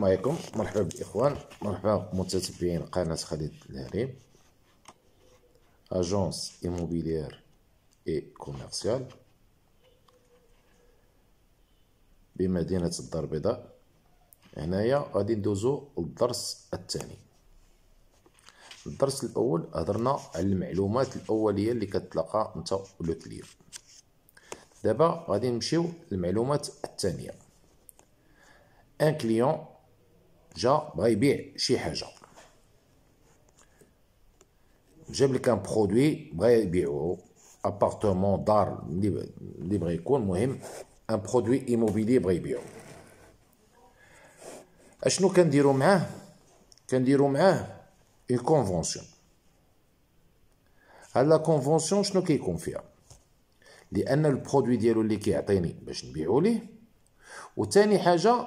السلام عليكم مرحبا بالاخوان مرحبا متتبعين قناه خالد الهريم اجونس ايموبيليير اي كوميرسيال بمدينه الدار البيضاء هنايا غادي ندوزو للدرس الثاني الدرس الاول هضرنا على المعلومات الاوليه اللي كتلقى انت لو كليون دابا غادي نمشيو للمعلومات الثانيه ان كليون جا بغا يبيع شي حاجه جاب لك ان برودوي بغا يبيعو ابارتمون دار اللي بغا يكون مهم ان برودوي ايموبيلي بغا يبيعو اشنو كنديرو معاه كنديرو معاه اون كونفونسيون هاد لا كونفونسيون شنو كيكون فيها لان البرودوي ديالو اللي كيعطيني باش نبيعو ليه وثاني حاجه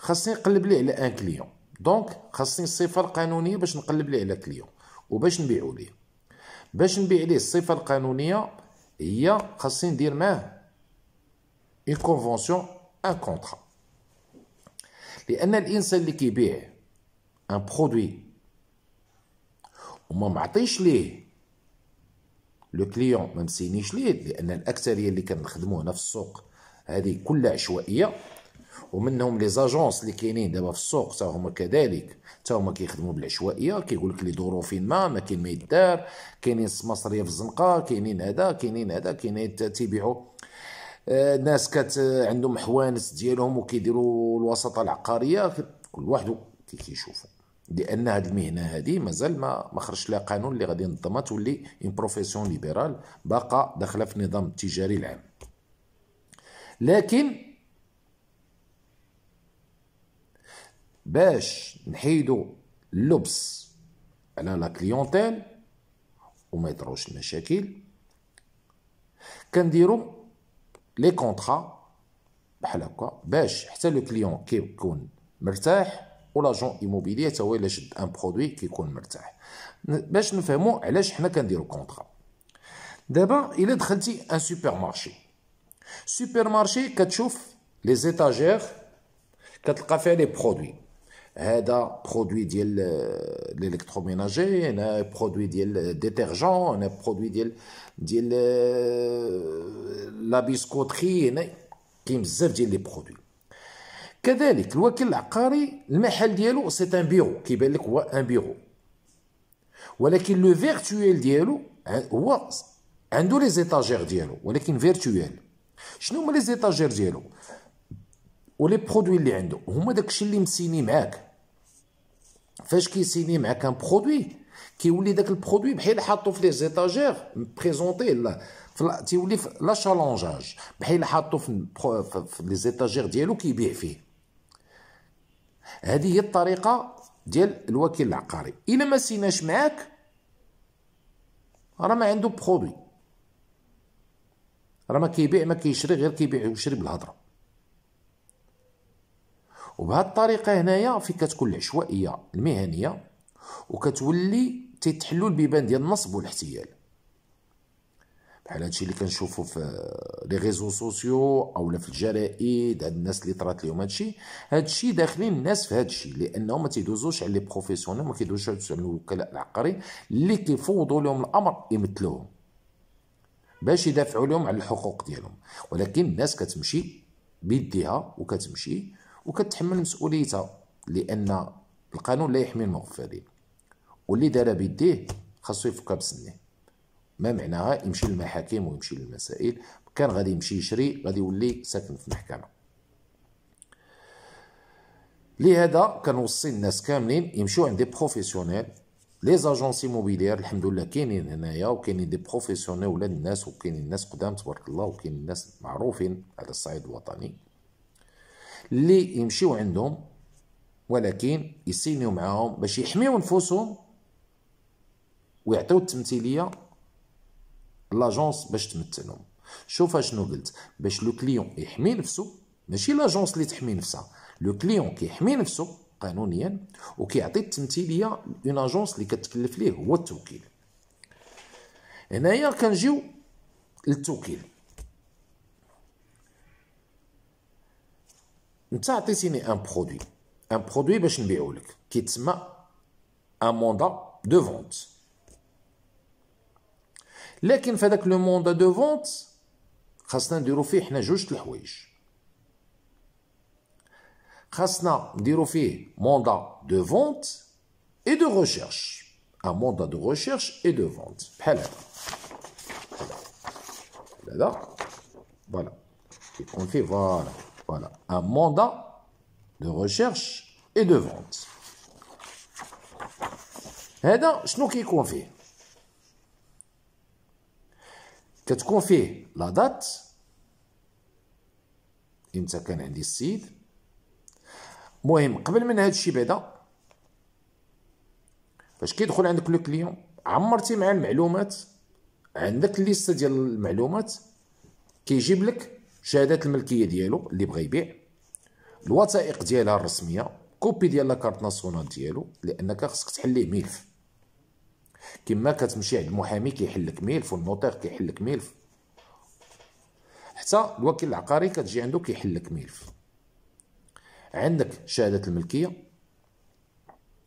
خاصني نقلب ليه على ان كليون دونك خاصني الصفه القانونيه باش نقلب ليه على كليون وباش نبيعو ليه باش نبيع ليه الصفه القانونيه هي خاصني ندير معاه اون كونفونسيون ان كونطرا لان الانسان اللي كيبيع ان برودوي وما معطيش ليه لو كليون ما مسينيش ليه لان الاكثريه اللي كنخدموه هنا في السوق هذه كلها عشوائيه ومنهم لي زاجونس اللي كاينين دابا في السوق حتى هما كذلك حتى هما كيخدموا بالعشوائيه كيقول لك فين ما ما كاين ما يدار كاينين السماسريه في الزنقه كاينين هذا كاينين هذا كاينين تيبيعوا آه، الناس كت عندهم حوانس ديالهم وكيديروا الوساطه العقاريه كل واحد كيشوفوا لان هاد المهنه هذه مازال ما ما خرجش لها قانون اللي غادي ينظمها تولي اون بروفيسيون ليبرال باقا داخله في النظام التجاري العام لكن باش نحيدو اللبس على لا كليونتيل وما يطروش المشاكل كنديرو لي كونطرا بحال هكا باش حتى لو كليون كيكون مرتاح جون ايموبيلي حتى هو الا شد ان برودوي كيكون مرتاح باش نفهمو علاش حنا كنديرو كونطرا دابا الا دخلتي ان سوبر مارشي سوبر مارشي كتشوف لي زيتاجير كتلقى فيها لي برودوي هذا برودوي ديال الالكتروميناجي آه، هنا برودوي ديال ديترجون هنا برودوي ديال ديال لا آه، بيسكوتري هنا كاين بزاف ديال لي برودوي كذلك الوكيل العقاري المحل ديالو سي ان بيرو كيبان لك هو ان بيرو ولكن لو فيرتويل ديالو هو عنده لي زيتاجير ديالو ولكن فيرتويل شنو هما لي زيتاجير ديالو ولي برودوي اللي عنده هما داكشي اللي مسيني معاك فاش كيسيني معاك ان برودوي كيولي داك البرودوي بحال حاطو في لي زيتاجير بريزونتي لا تيولي في لا شالونجاج بحال حاطو في, في لي زيتاجير ديالو كيبيع فيه هذه هي الطريقه ديال الوكيل العقاري الا ما سيناش معاك راه ما عنده برودوي راه ما كيبيع ما كيشري غير كيبيع ويشري بالهضره وبهذه الطريقه هنايا فين كتكون العشوائيه المهنيه وكتولي تيتحلوا البيبان ديال النصب والاحتيال بحال هادشي اللي كنشوفو في لي ريزو سوسيو او في الجرائد هاد الناس اللي طرات ليهم هادشي هادشي داخلين الناس في هادشي لانهم ما تيدوزوش على لي بروفيسيونيل ما كيدوزوش على الوكلاء العقاري اللي كيفوضوا لهم الامر يمثلوهم باش يدافعوا لهم على الحقوق ديالهم ولكن الناس كتمشي بيديها وكتمشي وكتحمل مسؤوليتها لان القانون لا يحمي المغفلين واللي دار بيديه خاصو يفكها بسنيه ما معناها يمشي للمحاكم ويمشي للمسائل كان غادي يمشي يشري غادي يولي ساكن في محكمه لهذا كنوصي الناس كاملين يمشيو عند دي بروفيسيونيل لي زاجونسي موبيلير الحمد لله كاينين هنايا وكاينين دي بروفيسيونيل ولاد الناس وكاينين الناس قدام تبارك الله وكاينين الناس معروفين على الصعيد الوطني اللي يمشيو عندهم ولكن يسينيو معاهم باش يحميو نفوسهم ويعطيو التمثيليه لاجونس باش تمثلهم شوف اشنو قلت باش لو كليون يحمي نفسه ماشي لاجونس اللي تحمي نفسها لو كليون كيحمي نفسه قانونيا وكيعطي التمثيليه اون اجونس اللي كتكلف ليه هو التوكيل هنايا كنجيو للتوكيل Nous avons dessiné un produit, un produit ben, qui est un mandat de vente. Mais qui fait le mandat de vente, il faut juste le un mandat de vente et de recherche. Un mandat de recherche et de vente. Voilà. voilà. Voilà, un mandat de recherche et de vente. هذا شنو كيكون فيه كتكون فيه لا دات امتى كان عندي السيد مهم قبل من هذا الشيء بعدا فاش كيدخل عندك لو كليون عمرتي مع المعلومات عندك ليست ديال المعلومات كيجيب لك شهادات الملكيه ديالو اللي بغى يبيع الوثائق ديالها الرسميه كوبي ديال لاكارت ناسيونال ديالو لانك خصك تحليه ملف كما كتمشي عند المحامي كيحل لك ملف والنوتير كيحل لك ملف حتى الوكيل العقاري كتجي عنده كيحل لك ملف عندك شهاده الملكيه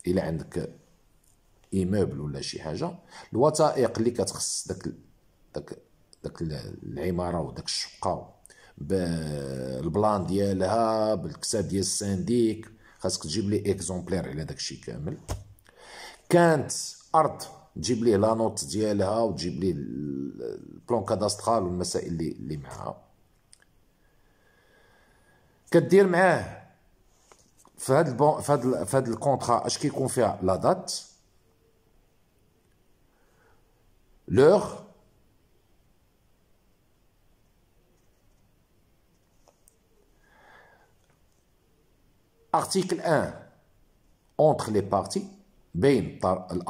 الا عندك ايموبل ولا شي حاجه الوثائق اللي كتخص داك داك داك العماره وداك الشقه بالبلان ديالها بالكساب ديال السانديك خاصك تجيب لي اكزومبلير على داكشي كامل كانت ارض تجيب ليه لا نوت ديالها وتجيب ليه البلان كاداسترال والمسائل اللي اللي معاها كدير معاه في هاد البون في هاد ال... في هاد الكونطرا اش كيكون فيها لا دات لوغ Article 1 entre les parties les deux parties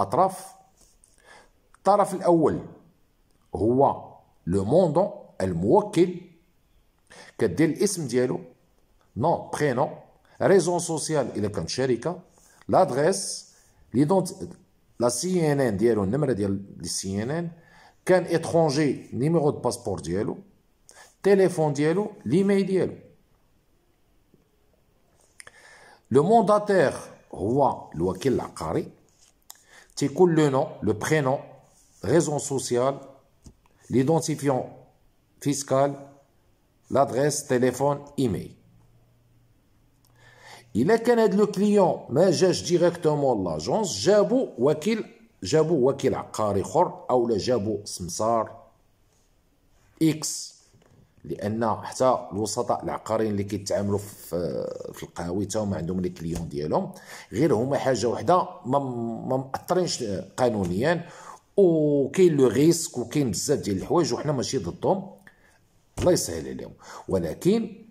Taraf deux parties les le parties El deux parties les deux parties les deux parties les deux parties l'adresse, l'identité, la les deux CNN, numéro de parties les deux Le mandataire, roi, l'ouakil l'aqari, t'écoule le nom, le prénom, raison sociale, l'identifiant fiscal, l'adresse, téléphone, email. Il est qu'un le client, mais j'ai directement l'agence, j'abou wakil, j'abou wakil ou j'abou smsar, X. لان حتى الوسطاء العقاريين اللي كيتعاملوا في في القهاوي حتى هما عندهم لي كليون ديالهم غير هما حاجه وحده ما مأثرينش قانونيا وكاين لو ريسك وكاين بزاف ديال الحوايج وحنا ماشي ضدهم الله يسهل عليهم ولكن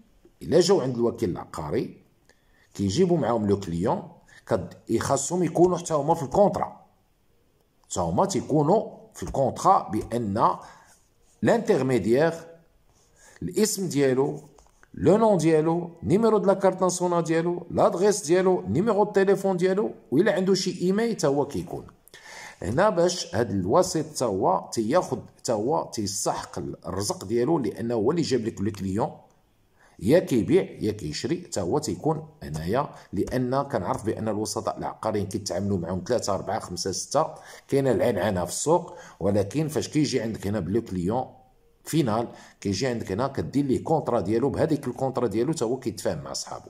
الا جاو عند الوكيل العقاري كيجيبوا معاهم لو كليون خاصهم يكونوا حتى هما في الكونطرا حتى هما تيكونوا في الكونطرا بان لانترميديير الاسم ديالو لو نون ديالو نيميرو د لا كارت ناسيونال ديالو لادريس ديالو نيميرو التليفون ديالو وإلا عنده شي ايميل تا هو كيكون هنا باش هاد الوسيط تا هو تياخد تا هو تيستحق الرزق ديالو لانه هو اللي جاب لك لو كليون يا كيبيع يا كيشري حتى هو تيكون هنايا لان كنعرف بان الوسطاء العقاريين كيتعاملوا معهم ثلاثة أربعة خمسة ستة كاينه العنعنه في السوق ولكن فاش كيجي عندك هنا بلو كليون فينال كيجي عندك هنا كدير ليه كونترا ديالو بهذيك الكونترا ديالو تاهو هو كيتفاهم مع صحابو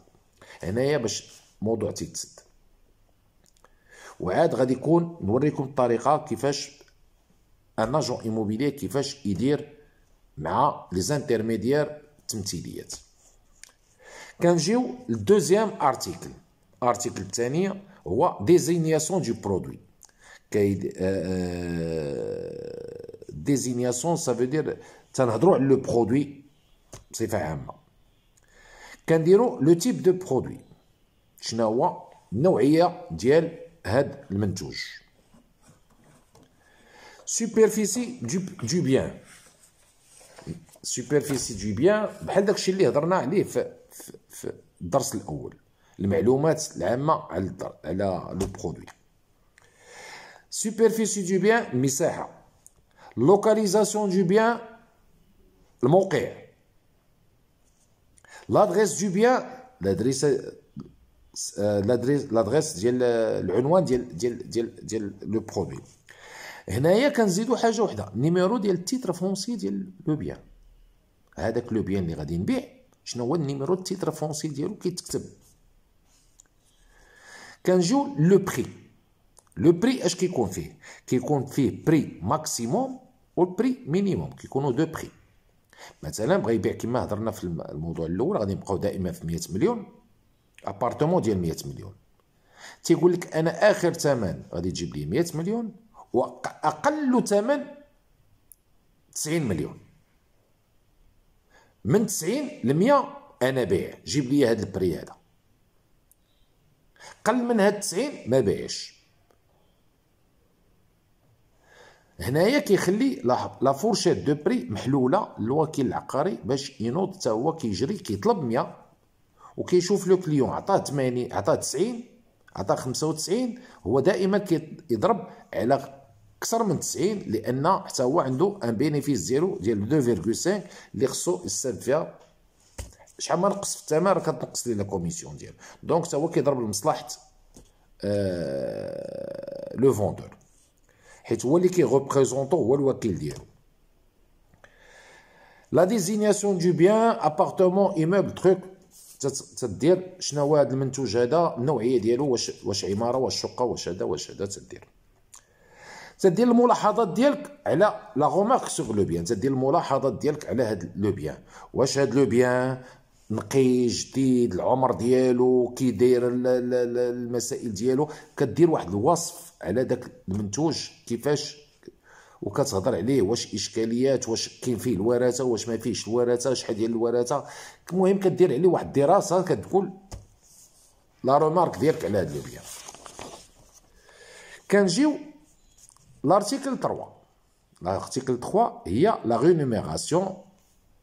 هنايا باش الموضوع تيتسد وعاد غادي يكون نوريكم الطريقه كيفاش ان اجون ايموبيلي كيفاش يدير مع لي زانترميديير التمثيليات كنجيو للدوزيام ارتيكل ارتيكل الثاني هو ديزينياسيون دو برودوي كاي ديزينياسيون سا فو تنهضروا على لو برودوي بصفه عامه كنديروا لو تيب دو برودوي شنو هو النوعيه ديال هاد المنتوج سوبرفيسي دو بيان سوبرفيسي دو بيان بحال داكشي اللي هضرنا عليه في, في, الدرس الاول المعلومات العامه على على لو برودوي سوبرفيسي دو بيان مساحه لوكاليزاسيون دو بيان الموقع لادريس دو بيان لادريس لادريس لادريس ديال العنوان ديال ديال ديال ديال لو برودوي هنايا كنزيدو حاجه وحده النيميرو ديال التيتر فرونسي ديال لو بيان هذاك لو بيان اللي غادي نبيع شنو هو النيميرو التيتر فرونسي ديالو كيتكتب كنجيو لو بري لو بري اش كيكون فيه كيكون فيه بري ماكسيموم والبري مينيموم كيكونوا دو بري مثلا بغى يبيع كما هضرنا في الموضوع الاول غادي نبقاو دائما في 100 مليون ابارتمون ديال 100 مليون تيقول لك انا اخر ثمن غادي تجيب لي 100 مليون واقل ثمن 90 مليون من 90 ل 100 انا بيع جيب لي هاد البري هذا قل من هاد 90 ما بيعش هنايا كيخلي لاحظ لا فورشيت دو بري محلوله للوكيل العقاري باش ينوض حتى هو كيجري كيطلب 100 وكيشوف لو كليون عطاه 80 عطاه 90 عطاه 95 هو دائما كيضرب على اكثر من 90 لان حتى هو عنده ان بينيفيس زيرو ديال 2.5 اللي خصو يستافد فيها شحال ما نقص في الثمن راه كتنقص لي لا كوميسيون ديالو دونك حتى هو كيضرب لمصلحه آه لو فوندور حيت هو اللي كيغوبريزونطو هو الوكيل ديالو لا ديزينياسيون دو بيان ابارتمون ايموبل تروك تدير شنو هذا المنتوج هذا النوعيه ديالو واش واش عماره واش شقه واش هذا واش هذا تدير تدير الملاحظات ديالك على لا غومارك سوغ لو بيان تدير الملاحظات ديالك على هاد لو بيان واش هاد لو بيان نقي جديد العمر ديالو كي داير المسائل ديالو كدير واحد الوصف على داك المنتوج كيفاش وكتهضر عليه واش اشكاليات واش كاين فيه الوراثه واش ما فيهش الوراثه شحال ديال الوراثه المهم كدير عليه واحد الدراسه كتقول لا رومارك ديالك على هاد لي كنجيو لارتيكل 3 لارتيكل 3 هي لا غينوميراسيون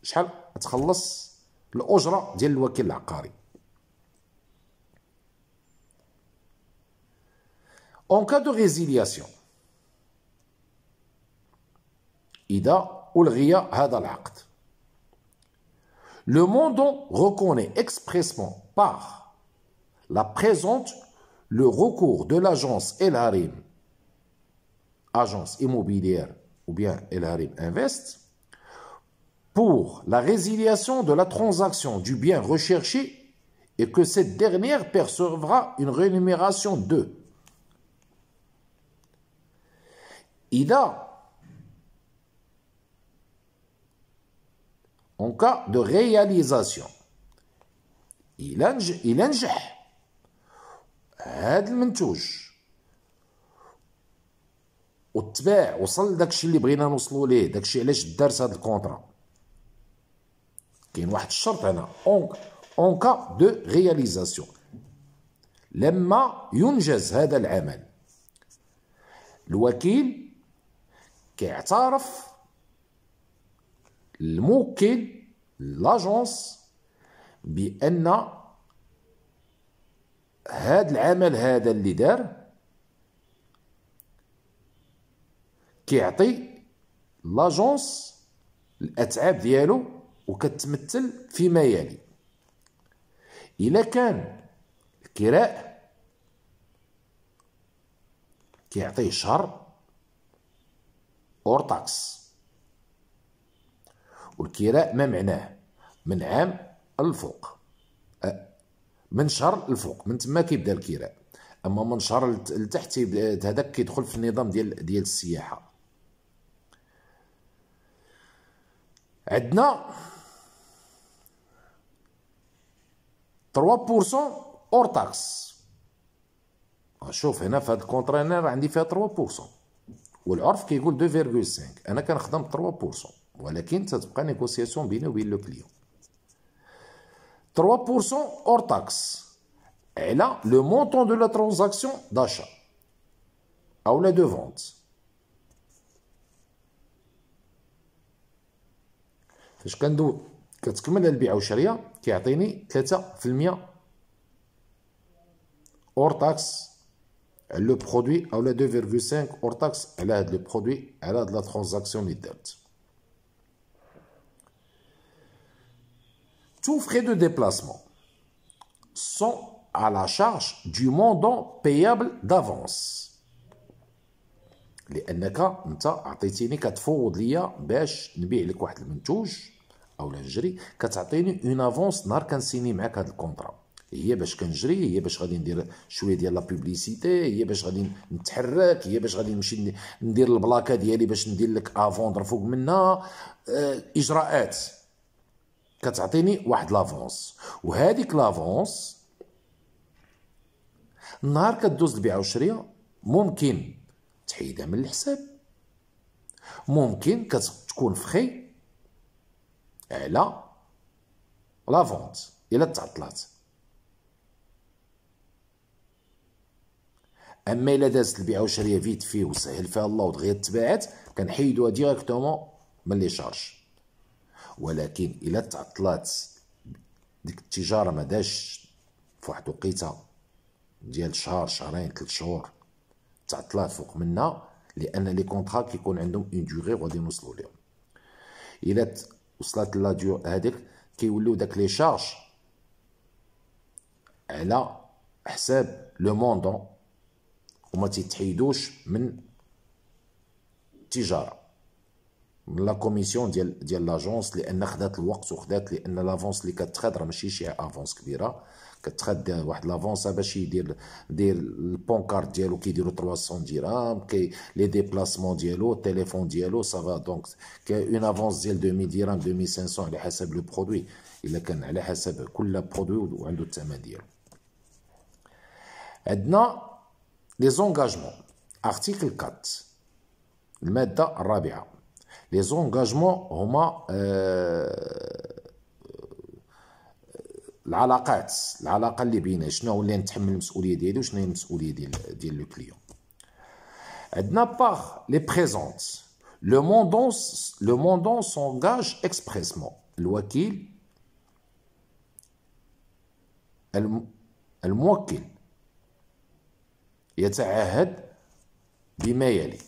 شحال تخلص الاجره ديال الوكيل العقاري En cas de résiliation, le mandant reconnaît expressement par la présente le recours de l'agence El Harim, agence immobilière ou bien El Harim Invest, pour la résiliation de la transaction du bien recherché et que cette dernière percevra une rémunération de إذا en cas de réalisation إلا نجح إلا نجح هاد المنتوج تباع وصل داكشي اللي بغينا نوصلوا ليه داكشي علاش دارت هاد الكونطرا كاين واحد الشرط هنا اون اون كا دو رياليزاسيون لما ينجز هذا العمل الوكيل كيعترف الموكل لاجونس بان هاد العمل هذا اللي دار كيعطي لاجونس الاتعاب ديالو وكتمثل فيما يلي الا كان الكراء كيعطيه شهر اور والكراء ما معناه من عام الفوق من شهر الفوق من تما كيبدا الكراء اما من شهر لتحت هذاك كيدخل في النظام ديال ديال السياحه عندنا 3% اور تاكس شوف هنا في هذا الكونترينر عندي فيها 3% والعرف كيقول كي 2.5 انا كنخدم 3% ولكن تتبقى نيغوسياسيون بيني وبين لو كليون 3% اور تاكس على لو مونطون دو لا ترانزاكسيون داشا او لا دو فونت فاش كندو كتكمل البيع والشريه كيعطيني 3% اور تاكس le produit la 2,5 hors taxe elle a le produit elle a de la transaction Tous frais de déplacement sont à la charge du mandant payable d'avance. Les عطيتيني كتفوض ليا هي باش كنجري هي باش غادي ندير شويه ديال لا هي باش غادي نتحرك هي باش غادي نمشي ندير البلاكه ديالي باش ندير لك افوندر فوق منها اه اجراءات كتعطيني واحد لافونس وهذيك لافونس النهار كدوز البيعه والشريه ممكن تحيدها من الحساب ممكن كتكون فخي على لافونت الا تعطلات اما الا دازت البيعه والشريه فيت فيه وسهل فيها الله ودغيا تباعت كنحيدوها ديريكتومون من لي شارج ولكن الا تعطلات ديك التجاره ما داش فواحد وقيته ديال شهر شهرين ثلاث شهور تعطلات فوق منا لان لي كونطرا كيكون عندهم اون دوغي غادي نوصلوا لهم الا وصلت لا ديو هذيك كيوليو داك لي شارج على حساب لو موندون وما تيتحيدوش من التجاره من لا كوميسيون ديال ديال لاجونس لان خدات الوقت وخدات لان لافونس اللي كتخاد راه ماشي شي افونس كبيره كتخاد واحد لافونس باش يدير دير البونكارت ديالو كيديرو 300 درهم كي لي ديبلاسمون ديالو التليفون ديالو سافا دونك كاين اون افونس ديال 2000 درهم 2500 على حسب لو برودوي الا كان على حسب كل برودوي وعندو الثمن ديالو عندنا Les engagements. Article 4. rabia. Les engagements les العلاقات العلاقه اللي بينا شنو هو اللي نتحمل المسؤوليه ديالي وشنو هي المسؤوليه ديال ديال لو كليون عندنا لي لو يتعهد بما يلي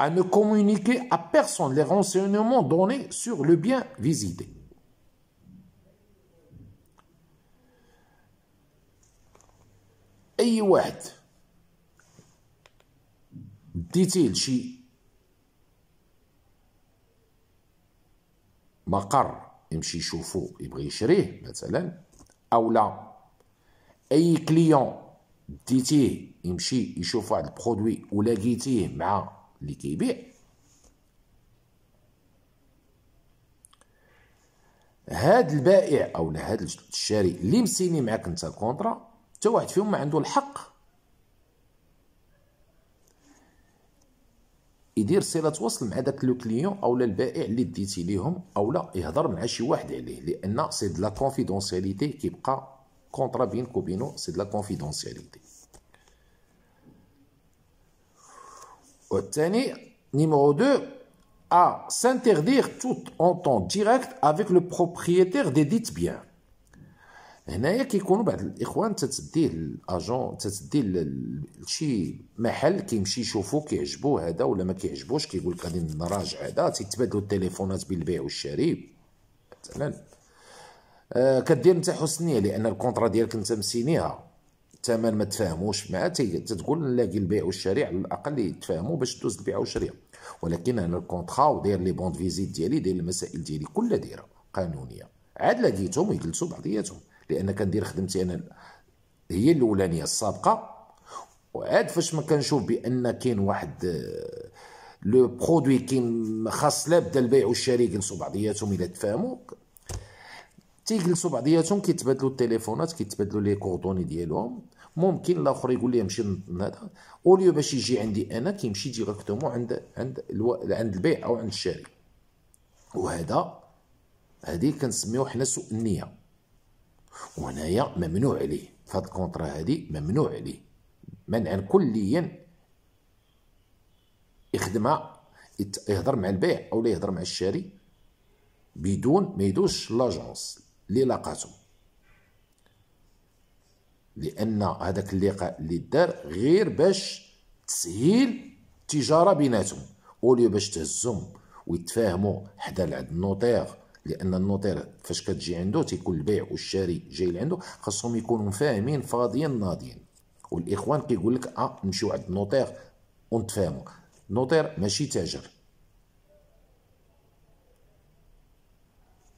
à ne communiquer à personne les renseignements donnés sur le bien visité. اي واحد ديتيه لشي مقر يمشي يشوفو يبغي يشريه مثلا او لا اي كليون ديتيه يمشي يشوف واحد البرودوي ولا لقيتيه مع اللي كيبيع هاد البائع او هاد الشاري اللي مسيني معاك انت الكونطرا حتى واحد فيهم ما عنده الحق يدير صله وصل مع داك لو كليون اولا البائع اللي ديتي ليهم اولا يهضر مع شي واحد عليه لان سي دو لا كونفيدونسياليتي كيبقى Contrat Vin-Kobino, c'est de la confidentialité. Numéro 2, à s'interdire toute entente directe avec le propriétaire des dites biens. هنايا كيكونوا بعض الاخوان تتديه الاجون تتديه لشي محل كيمشي يشوفو كيعجبو هذا ولا ما كيعجبوش كيقول لك غادي نراجع هذا تيتبادلوا التليفونات بالبيع والشراء مثلا آه، كدير انت حسنيه لان الكونترا ديالك انت مسينيها الثمن ما تفاهموش معاه تتقول نلاقي البيع والشراء على الاقل يتفاهموا باش دوز البيع والشراء ولكن انا الكونترا وداير لي بوند فيزيت ديالي داير المسائل ديالي كلها دايره قانونيه عاد لقيتهم ويجلسوا بعضياتهم لان كندير خدمتي انا هي الاولانيه السابقه وعاد فاش ما كنشوف بان كاين واحد آه، لو برودوي كاين خاص لا بدا البيع والشراء يجلسوا بعضياتهم الى تفاهموا تيجلسوا بعضياتهم كيتبادلوا التليفونات كيتبادلوا لي كوردوني ديالهم ممكن الاخر يقول لي مشي هذا اوليو باش يجي عندي انا كيمشي ديريكتومون عند عند الو... عند البيع او عند الشاري وهذا هذه كنسميو حنا سوء النيه وهنايا ممنوع عليه فهاد الكونترا هادي ممنوع عليه منعا كليا يخدمها يهضر مع البيع او لا يهضر مع الشاري بدون ما يدوش لاجونس لاقاتو لان هذاك اللقاء اللي دار غير باش تسهيل التجاره بيناتهم اوليو باش تهزهم ويتفاهموا حدا عند النوطير لان النوطير فاش كتجي عنده تيكون البيع والشاري جاي لعنده خاصهم يكونوا فاهمين فاضيين ناضيين والاخوان كيقول لك اه نمشيو عند النوطير ونتفاهموا النوطير ماشي تاجر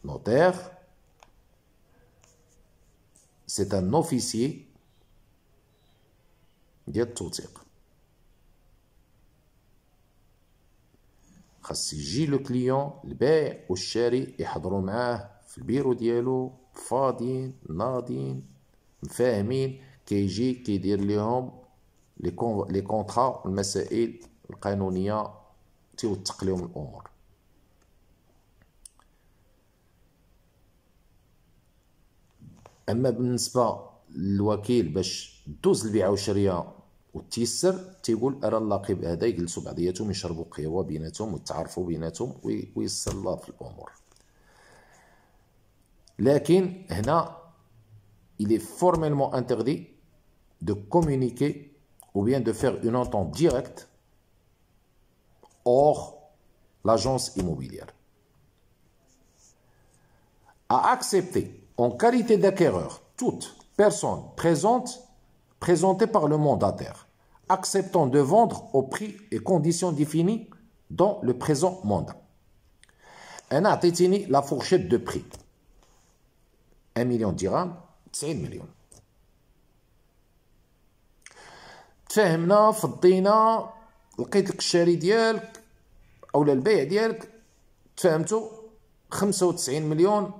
نوتير سي ان اوفيسيي ديال التوثيق خاص يجي لو كليون البائع والشاري يحضروا معاه في البيرو ديالو فاضيين ناضين مفاهمين كيجي كيدير ليهم لي كونطرا المسائل القانونيه تيوثق لهم الامور اما بالنسبه للوكيل باش دوز البيعه والشراء وتيسر تيقول راه النقيب هذا يجلسوا بعضياتهم يشربوا قهوه بيناتهم وتعرفوا بيناتهم ويسر الله في الامور لكن هنا il est formellement interdit de communiquer ou bien de faire une entente directe hors l'agence immobilière. À accepter en qualité d'acquéreur, toute personne présente, présentée par le mandataire, acceptant de vendre au prix et conditions définis dans le présent mandat. a atteint la fourchette de prix. 1 million dirhams, 90 millions. تفاهمنا فضينا لقيت لك الشاري ديالك او البيع ديالك تفاهمتوا 95 مليون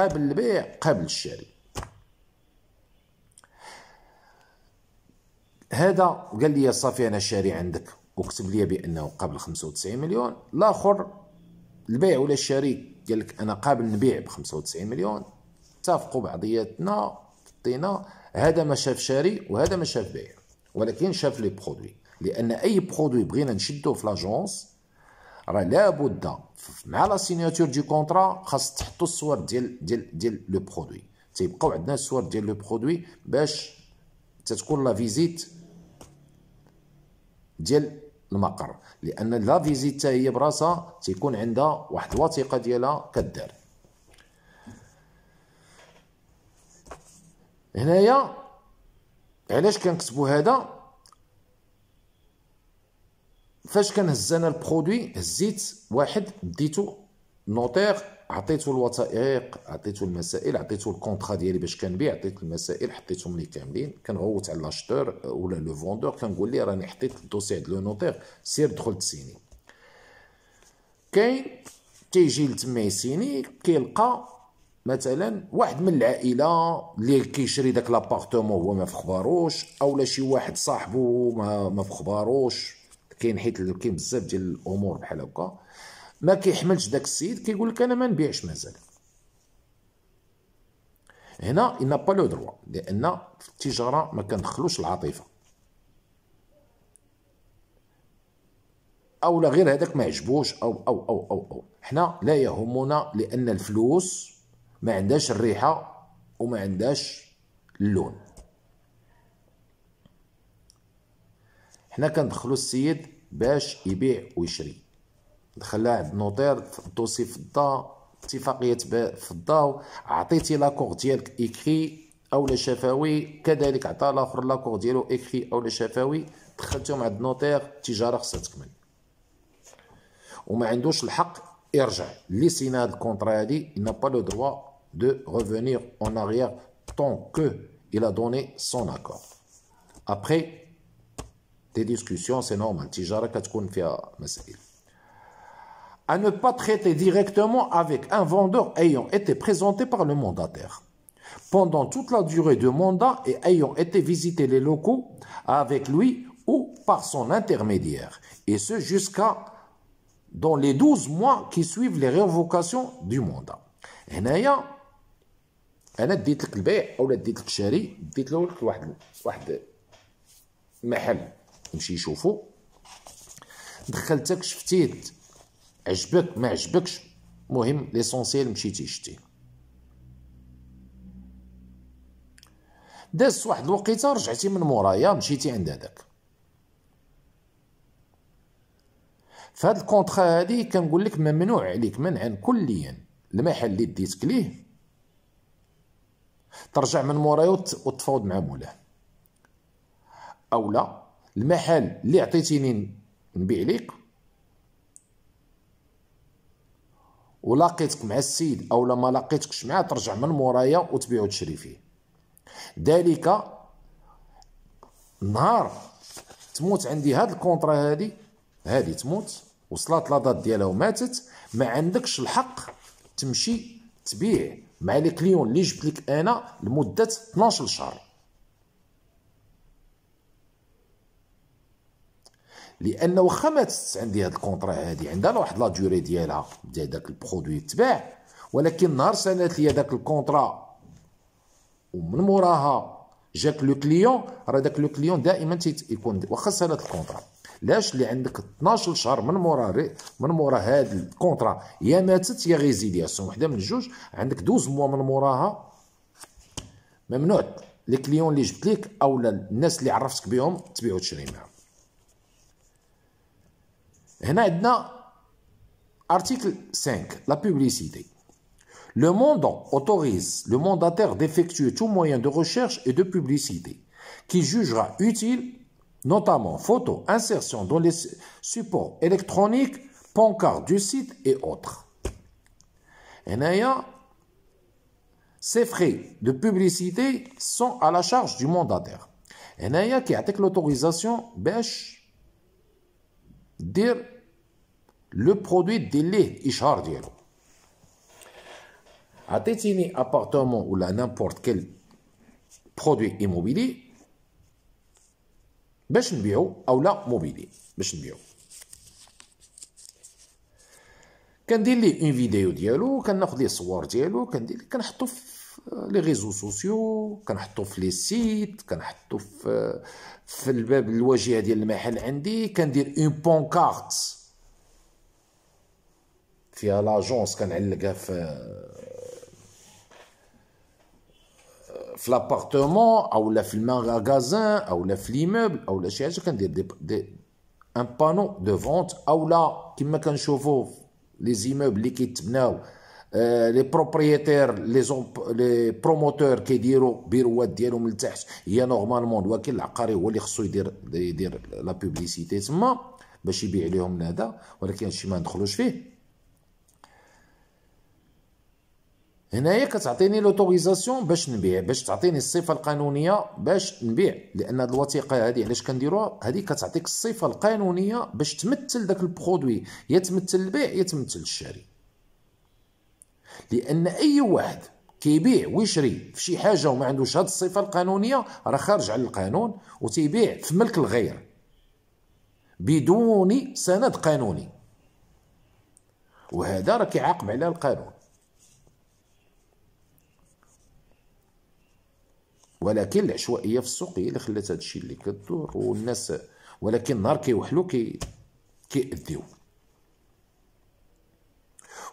قبل البيع قبل الشراء هذا قال لي صافي انا شاري عندك وكتب لي بانه قبل 95 مليون الاخر البيع ولا الشاري قال لك انا قابل نبيع ب 95 مليون اتفقوا بعضياتنا طينا هذا ما شاف شاري وهذا ما شاف بيع ولكن شاف لي برودوي لان اي برودوي بغينا نشدوه في لاجونس راه لابد مع لا سيناتور دي كونطرا خاص تحطوا الصور ديال ديال ديال لو برودوي تيبقاو عندنا الصور ديال لو برودوي باش تتكون لا فيزيت ديال المقر لان لا فيزيت هي براسها تيكون عندها واحد الوثيقه ديالها كدار هنايا علاش كنكتبوا هذا فاش كنهز انا البرودوي هزيت واحد ديتو نوتير عطيته الوثائق عطيته المسائل عطيته الكونطرا ديالي باش كنبيع عطيت المسائل حطيتهم لي كاملين كنغوت على لاشتور ولا لو فوندور كنقول ليه راني حطيت الدوسي عند لو نوتير سير دخل تسيني كاين تيجي لتما يسيني كيلقى مثلا واحد من العائله اللي كيشري داك لابارتومون هو ما فخباروش اولا شي واحد صاحبه ما, ما فخباروش كاين حيت كاين بزاف ديال الامور بحال هكا ما كيحملش داك السيد كيقول لك انا ما نبيعش مازال هنا ان با لو دروا لان في التجاره ما كندخلوش العاطفه او لا غير هذاك ما عجبوش او او او او او حنا لا يهمنا لان الفلوس ما عندهاش الريحه وما عندهاش اللون حنا كندخلو السيد باش يبيع ويشري دخلها عند النوطير توصي فضه اتفاقيه فضه عطيتي لاكوغ ديالك اكري اولا شفوي كذلك عطا لاخر لاكوغ ديالو اكري اولا شفوي دخلتهم عند النوطير التجاره خصها تكمل وما عندوش الحق يرجع لي سينا هاد الكونطرا هادي إنا با لو le دو غوفونيغ أون en طون كو إلا دوني سون donné أبخي des discussions, c'est normal. À ne pas traiter directement avec un vendeur ayant été présenté par le mandataire pendant toute la durée du mandat et ayant été visiter les locaux avec lui ou par son intermédiaire, et ce jusqu'à dans les 12 mois qui suivent les révocations du mandat. هنايا انا ديت لك البيع ديت الشري ديت واحد واحد محل تمشي يشوفو دخلتك شفتيه عجبك ما عجبكش مهم ليسونسيال مشيتي شتي دازت واحد الوقيته رجعتي من مورايا مشيتي عند هذاك فهاد الكونطرا هادي كنقول لك ممنوع عليك منعا كليا المحل اللي ديتك ليه ترجع من مورايا وتفاوض مع مولاه او لا المحل اللي عطيتيني نبيع ليك ولاقيتك مع السيد او لما لاقيتكش معاه ترجع من مورايا وتبيع وتشري فيه ذلك نهار تموت عندي هاد الكونطرا هادي هادي تموت وصلات لا ديالها وماتت ما عندكش الحق تمشي تبيع مع لي كليون اللي جبت لك انا لمده 12 شهر لان واخا ما تستس عندي هاد الكونطرا هادي عندها واحد لا ديوري ديالها ديال داك البرودوي تباع ولكن نهار سالات لي داك الكونطرا ومن موراها جاك لو كليون راه داك لو كليون دائما تيكون واخا سالات الكونطرا لاش اللي عندك 12 شهر من مورا من مورا هاد الكونطرا يا ماتت يا سون وحده من الجوج عندك 12 موا من موراها ممنوع لي كليون اللي جبت ليك اولا الناس اللي عرفتك بهم تبيع وتشري معاهم هنا article 5 la publicité le mandant autorise le mandataire d'effectuer tout moyen de recherche et de publicité qui jugera utile, notamment photos, insertions dans les supports électroniques, pancartes du site et autres. Et n'ayant, ces frais de publicité sont à la charge du mandataire. Et n'ayant qui a l'autorisation, bêche, دير لو برودوي دير ليه الاشهار ديالو عطيتيني ابارتمون ولا نيمبورت كيل برودوي ايموبيلي باش نبيعو اولا موبيلي باش نبيعو كندير ليه اون فيديو ديالو كناخذ ليه الصور ديالو كندير كنحطو في لي ريزو سوسيو كنحطو في لي سيت كنحطو في في الباب الواجهه ديال المحل عندي كندير اون بونكارت فيها لاجونس كنعلقها في في او اولا في المغازان اولا في ليموبل اولا شي حاجه كندير دي, دي ان بانو دو فونت اولا كما كنشوفو لي زيموبل اللي كيتبناو لي بروبريتير لي لي بروموتور كيديروا بيروات ديالهم لتحت هي نورمالمون الوكيل العقاري هو اللي خصو يدير يدير لا بوبليسيتي تما باش يبيع لهم هذا ولكن هادشي ما ندخلوش فيه هنايا كتعطيني لوتوريزاسيون باش نبيع باش تعطيني الصفه القانونيه باش نبيع لان هاد الوثيقه هادي علاش كنديروها هادي كتعطيك الصفه القانونيه باش تمثل داك البرودوي يا تمثل البيع يا تمثل الشري لان اي واحد كيبيع ويشري في شي حاجه وما عندوش هاد الصفه القانونيه راه خارج على القانون وتيبيع في ملك الغير بدون سند قانوني وهذا راه كيعاقب على القانون ولكن العشوائيه في السوق هي اللي خلات الشيء اللي كدور والناس ولكن نهار كيوحلو كي كيأديو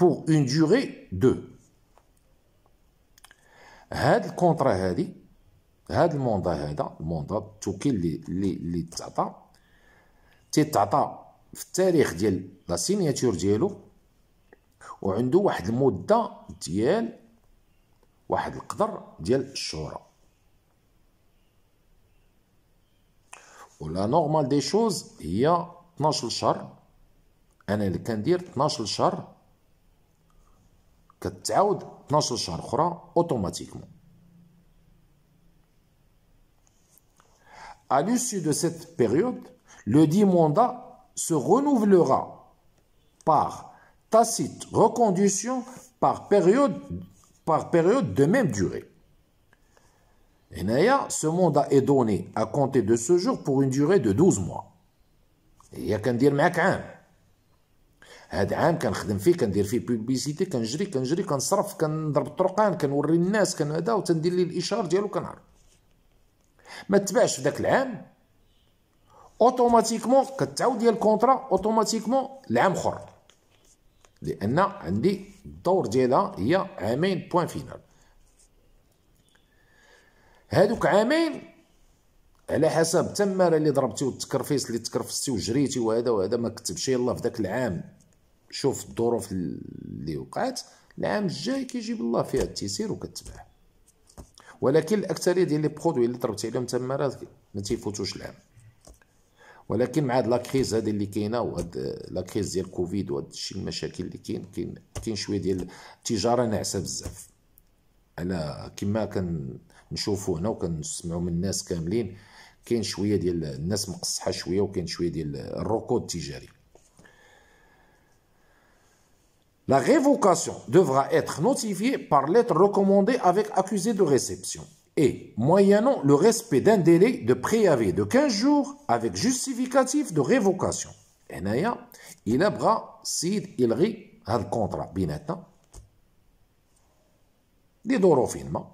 pour une durée de هاد الكونطرا هادي هاد الموندا هذا الموندا التوكيل اللي اللي اللي تعطى تيتعطى في التاريخ ديال لا سيناتور ديالو وعنده واحد المده ديال واحد القدر ديال الشهره ولا نورمال دي شوز هي 12 شهر انا اللي كندير 12 شهر كتعاود 12 شهر اخرى automatiquement À l'issue de cette période, le dit mandat se renouvellera par tacite recondition par période, par période de même durée. Et naya, ce mandat est donné à compter de ce jour pour une durée de 12 mois. Et il y a qu'un dire, هاد عام كنخدم فيه كندير فيه بوبليسيتي كنجري كنجري كنصرف كنضرب الطرقان كنوري الناس كان هذا وتندير ليه الاشهار ديالو كنعرف ما تبعش في ذاك العام اوتوماتيكمون كتعاود ديال الكونترا اوتوماتيكمون العام اخر لان عندي الدور ديالها هي عامين بوان فينال هادوك عامين على حسب التماره اللي ضربتي والتكرفيس اللي تكرفستي وجريتي وهذا وهذا ما كتبش يلاه في ذاك العام شوف الظروف اللي وقعت العام الجاي كيجيب الله فيها التيسير وكتباع ولكن الاكثريه ديال لي برودوي اللي ضربت عليهم تما راه ما تيفوتوش العام ولكن مع هاد لاكريز هادي اللي كاينه وهاد لاكريز ديال كوفيد وهاد الشيء المشاكل اللي كاين كاين كاين شويه ديال التجاره ناعسه بزاف على كما كنشوفوا هنا وكنسمعوا من الناس كاملين كاين شويه ديال الناس مقصحه شويه وكاين شويه ديال الركود التجاري La révocation devra être notifiée par lettre recommandée avec accusé de réception et moyennant le respect d'un délai de préavis de 15 jours avec justificatif de révocation. هنايا il بغى السيد يلغي contrat الكونترا بيناتنا لظروف ما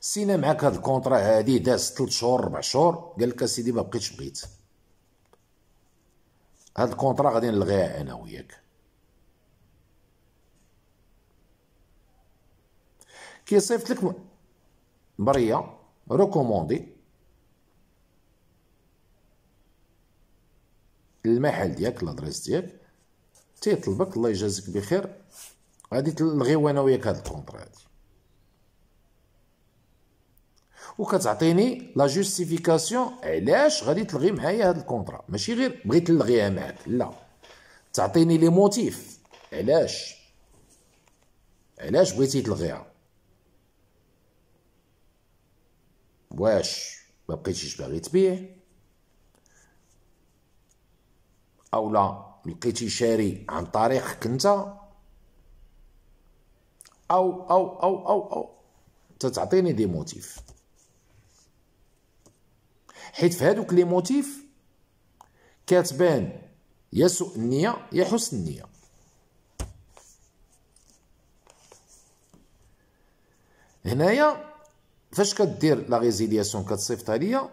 سينا معاك هاد contrat, هادي داز 3 شهور 4 شهور قال لك اسيدي ما بقيتش بغيت هاد الكونترا غادي نلغيها انا وياك صيفط لك بريه ريكوموندي المحل ديالك لادريس ديالك تيطلبك الله يجازيك بخير غادي تلغيو انا وياك هاد الكونترا هادي وكتعطيني لا جوستيفيكاسيون علاش غادي تلغي معايا هاد الكونطرا ماشي غير بغيت نلغيها معاك لا تعطيني لي موتيف علاش علاش بغيتي تلغيها واش ما بقيتيش باغي تبيع او لا لقيتي شاري عن طريقك انت او او او او او تتعطيني دي موتيف حيت في هادوك لي موتيف كتبان يا سوء النيه يا حسن النيه هنايا فاش كدير لا ريزيلياسيون كتصيفطها ليا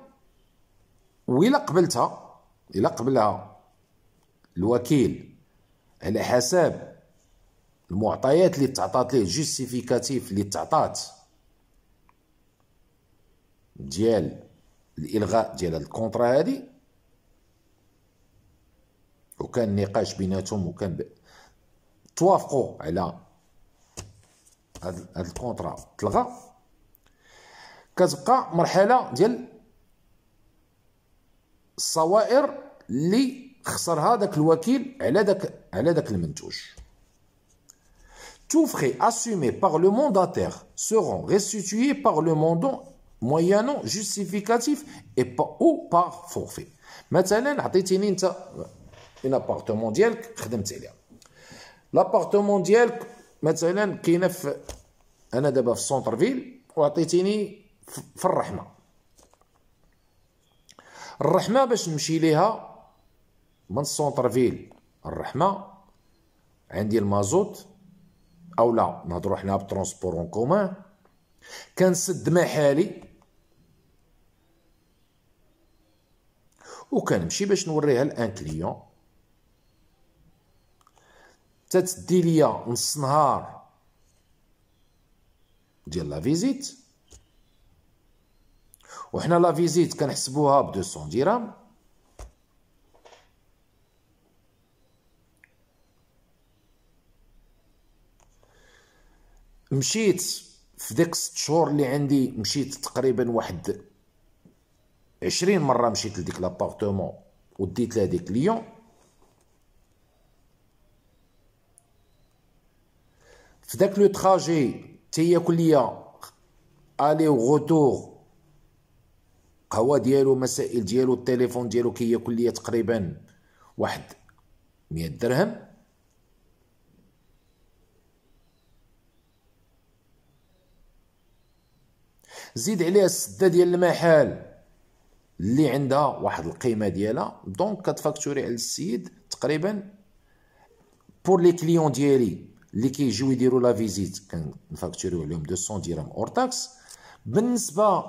ويلا قبلتها إلا قبلها الوكيل على حساب المعطيات اللي تعطات ليه الجيستيفيكاتيف اللي تعطات ديال الالغاء ديال هاد الكونطرا هادي وكان نقاش بيناتهم وكان ب... توافقوا على هاد الكونطرا تلغى كتبقى مرحله ديال الصوائر اللي خسرها داك الوكيل على داك على داك المنتوج Tout frais assumés par le mandataire seront restitués par le mandant مويانو جوستيفيكاتيف اي با او بار فورفي مثلا عطيتيني انت ان ابارتمون ديالك خدمت عليها لابارتمون ديالك مثلا كاينه في انا دابا في السونتر فيل وعطيتيني في الرحمه الرحمه باش نمشي ليها من السونتر فيل الرحمه عندي المازوت او لا نهضروا حنا بالترونسبور اون كومان كنسد محالي وكنمشي باش نوريها لان كليون تتدي ليا نص نهار ديال لا فيزيت وحنا لا فيزيت كنحسبوها ب 200 درهم مشيت في ديك 6 شهور اللي عندي مشيت تقريبا واحد عشرين مرة مشيت لديك لابارتمون وديت لها ديك ليون في داك لو تراجي تياكل ليا الي وغوتور قهوة ديالو مسائل ديالو التليفون ديالو كياكل ليا تقريبا واحد مية درهم زيد عليها السده ديال المحال اللي عندها واحد القيمه ديالها دونك كتفاكتوري على السيد تقريبا بور لي كليون ديالي اللي كيجيو يديروا لا فيزيت كنفاكتوري عليهم 200 درهم اور تاكس بالنسبه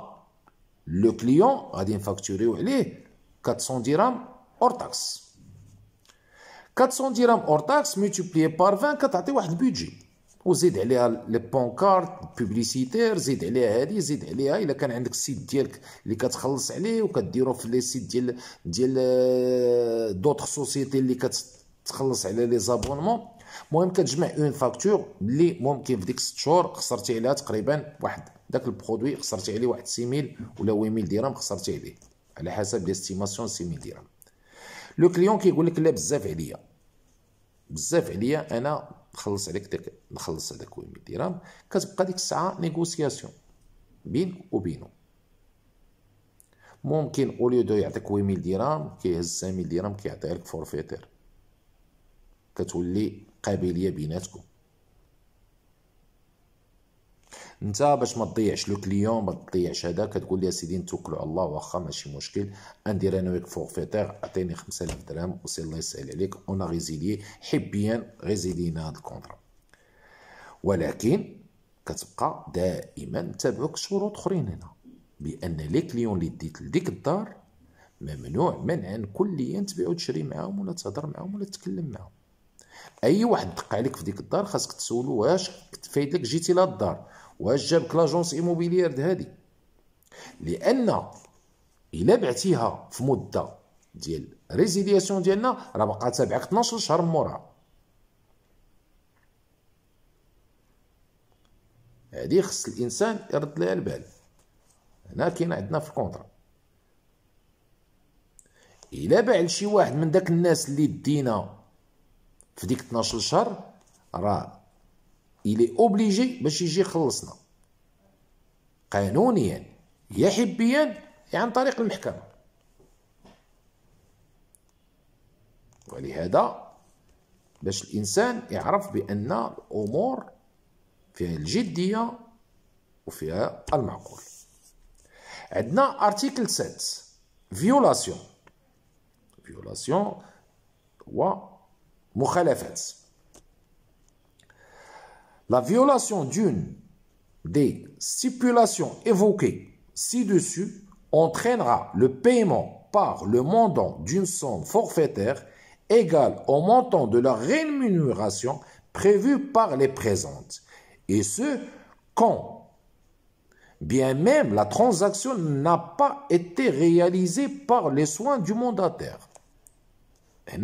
لو كليون غادي نفاكتوري عليه 400 درهم اور تاكس 400 درهم اور تاكس ملتيبليي بار 20 كتعطي واحد البيدجي وزيد عليها لي بونكارت بوبليسيتير زيد عليها هذه زيد عليها الا كان عندك السيت ديالك اللي كتخلص عليه وكديرو في لي سيت ديال ديال دوطخ آه، سوسيتي اللي كتخلص على لي زابونمون المهم كتجمع اون فاكتور اللي ممكن في ديك 6 شهور خسرتي عليها تقريبا واحد داك البرودوي خسرتي عليه واحد 6000 ولا 8000 درهم خسرتي عليه على حسب ليستيماسيون 6000 درهم لو كليون كيقول لك لا بزاف عليا بزاف عليا انا نخلص عليك ديك نخلص هذاك 1000 درهم كتبقى ديك الساعه نيغوسياسيون بين وبينه ممكن اوليو دو يعطيك 1000 درهم كيهز 5000 درهم كيعطيها لك فورفيتير كتولي قابليه بيناتكم انت باش ما تضيعش لو كليون ما تضيعش هذا كتقول لي سيدي نتوكلوا على الله واخا ماشي مشكل ندير انا وياك فورفيتير اعطيني 5000 درهم وسي الله يسهل عليك اون غيزيلي حبيا غيزيلينا هذا الكونترا ولكن كتبقى دائما تابعوك شروط اخرين هنا بان لي كليون اللي ديت لديك الدار ممنوع منعا كليا تبيع وتشري معاهم ولا تهضر معاهم ولا تتكلم معاهم اي واحد دق عليك في ديك الدار خاصك تسولو واش فايدك جيتي لهاد الدار واش جابك لاجونس ايموبيليير هادي لان الا بعتيها في مده ديال ريزيدياسيون ديالنا راه بقا تابعك 12 شهر مورا هادي خص الانسان يرد لها البال هنا كاين عندنا في الكونترا الا باع لشي واحد من داك الناس اللي دينا في ديك 12 شهر راه إلي أوبليجي باش يجي يخلصنا قانونيا يا حبيا يا يعني عن طريق المحكمة ولهذا باش الإنسان يعرف بأن الأمور فيها الجدية وفيها المعقول عندنا ارتيكل 7 فيولاسيون فيولاسيون هو مخالفات La violation d'une des stipulations évoquées ci-dessus entraînera le paiement par le mandant d'une somme forfaitaire égale au montant de la rémunération prévue par les présentes, et ce, quand bien même la transaction n'a pas été réalisée par les soins du mandataire. Il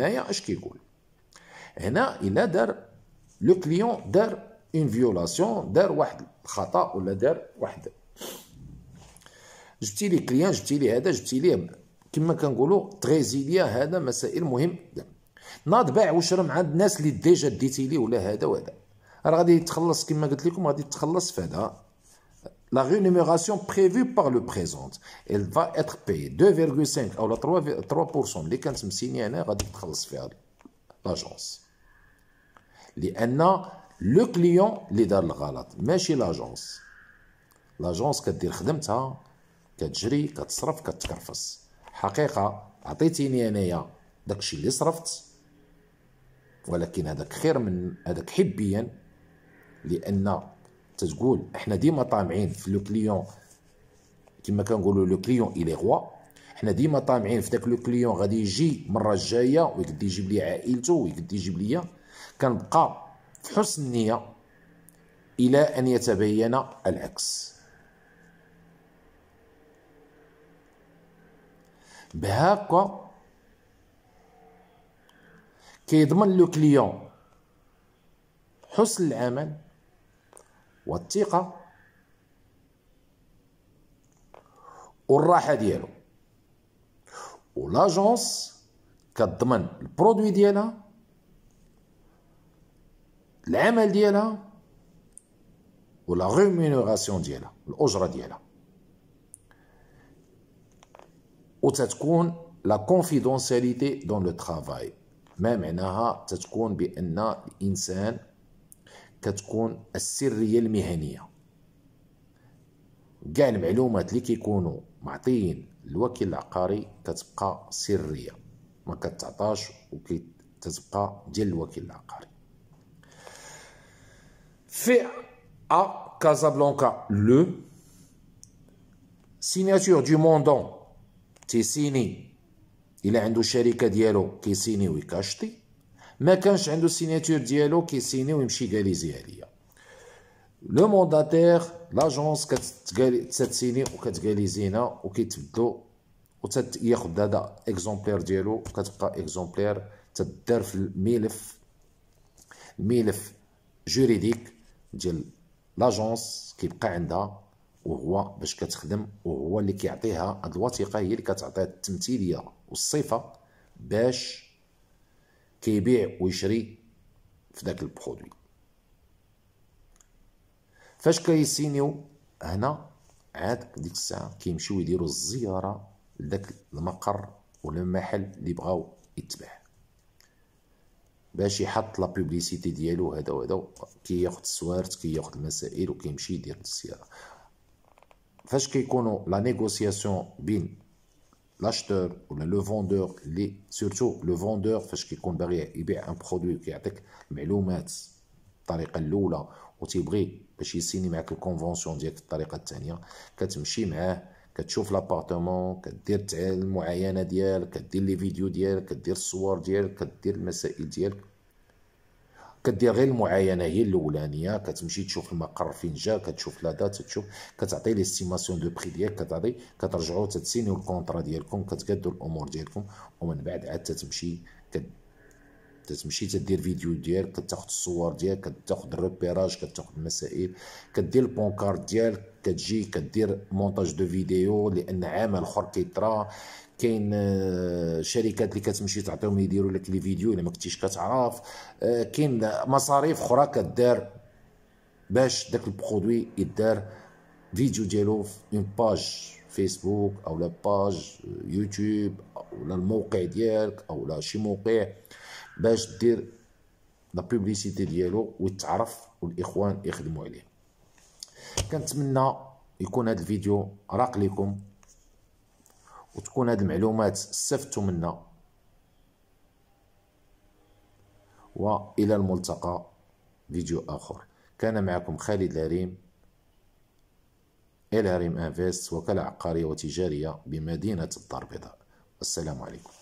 le client اون فيولاسيون دار واحد الخطا ولا دار واحد جبتي لي كليان جبتي لي هذا جبتي لي كما كنقولوا تريزيليا هذا مسائل مهم ناض باع وشرى مع الناس اللي ديجا ديتي لي ولا هذا وهذا راه غادي يتخلص كما قلت لكم غادي يتخلص في هذا لا rémunération بريفي بار لو بريزونت elle فا اتر payée 2,5 ou 3% اللي كانت مسيني انا غادي تخلص فيها لاجونس لان لو كليون اللي دار الغلط ماشي لاجونس لاجونس كدير خدمتها كتجري كتصرف كتكرفس حقيقه عطيتيني انايا داكشي اللي صرفت ولكن هذاك خير من هذاك حبيا لان تتقول احنا ديما طامعين في لو كليون كما كنقولوا لو كليون الي غوا حنا ديما طامعين في داك لو كليون غادي يجي المره الجايه ويقد يجيب لي عائلته ويقد يجيب ليا كنبقى في حسن النية إلى أن يتبين العكس بهاكا كيضمن لو كليون حسن العمل والثقة والراحة ديالو ولاجونس كتضمن البرودوي ديالها العمل ديالها ولا غومينوراسيون ديالها الاجره ديالها وتتكون لا كونفيدونسياليتي دون لو ترافاي ما معناها تتكون بان الانسان كتكون السريه المهنيه كاع المعلومات اللي كيكونوا معطيين الوكيل العقاري كتبقى سريه ما كتعطاش وكتبقى ديال الوكيل العقاري fait à Casablanca le signature du mandant c'est signé il a un de chérique dialo qui est signé ou est acheté mais quand j'ai une signature dielo qui est signé ou est chigalisé le mandataire l'agence qui est signé ou qui est chigalisé ou qui est d'eau ou qui est d'un exemplaire dialo ou qui est exemplaire c'est d'un milif milif juridique ديال لاجونس كيبقى عندها وهو باش كتخدم وهو اللي كيعطيها هاد الوثيقه هي اللي كتعطيها التمثيليه والصفه باش كيبيع ويشري في داك البرودوي فاش كيسينيو هنا عاد ديك الساعه كيمشيو يديروا الزياره لذاك المقر ولا المحل اللي بغاو يتباع باش يحط لا بوبليسيتي ديالو هذا وهذا ياخذ السوارت كي ياخذ المسائل وكيمشي يدير السياره فاش كيكونوا لا نيغوسياسيون بين لاشتور ولا لو فوندور لي سورتو لو فوندور فاش كيكون باغي يبيع ان برودوي كيعطيك المعلومات الطريقه الاولى وتيبغي باش يسيني معك الكونفونسيون ديالك الطريقه الثانيه كتمشي معاه كتشوف لابارتمون كدير المعاينه ديالك كدير لي فيديو ديالك كدير الصور ديالك كدير المسائل ديالك كدير غير المعاينه هي الاولانيه كتمشي تشوف المقر فين جا كتشوف لا دات تشوف كتعطي ليستيماسيون دو بري ديالك كتعطي كترجعوا تتسينيو الكونطرا ديالكم كتقادوا الامور ديالكم ومن بعد عاد تتمشي كد تمشي تدير فيديو ديالك كتاخد الصور ديالك كتاخد الريبيراج كتاخد المسائل كدير البونكارد ديالك كتجي كدير مونتاج دو فيديو لان عمل اخر كيطرا كاين آه، شركات اللي كتمشي تعطيهم يديروا لك لي فيديو الا ما كنتيش كتعرف آه، كاين مصاريف اخرى كدار باش داك البرودوي يدار فيديو ديالو في اون باج فيسبوك او لا باج يوتيوب او لا الموقع ديالك او لا شي موقع باش دير لا بوبليسيتي ديالو ويتعرف والاخوان يخدموا عليه كنتمنى يكون هذا الفيديو راق لكم وتكون هذه المعلومات استفدتوا منها والى الملتقى فيديو اخر كان معكم خالد لاريم الهريم انفيست وكالة عقارية وتجارية بمدينة الدار البيضاء السلام عليكم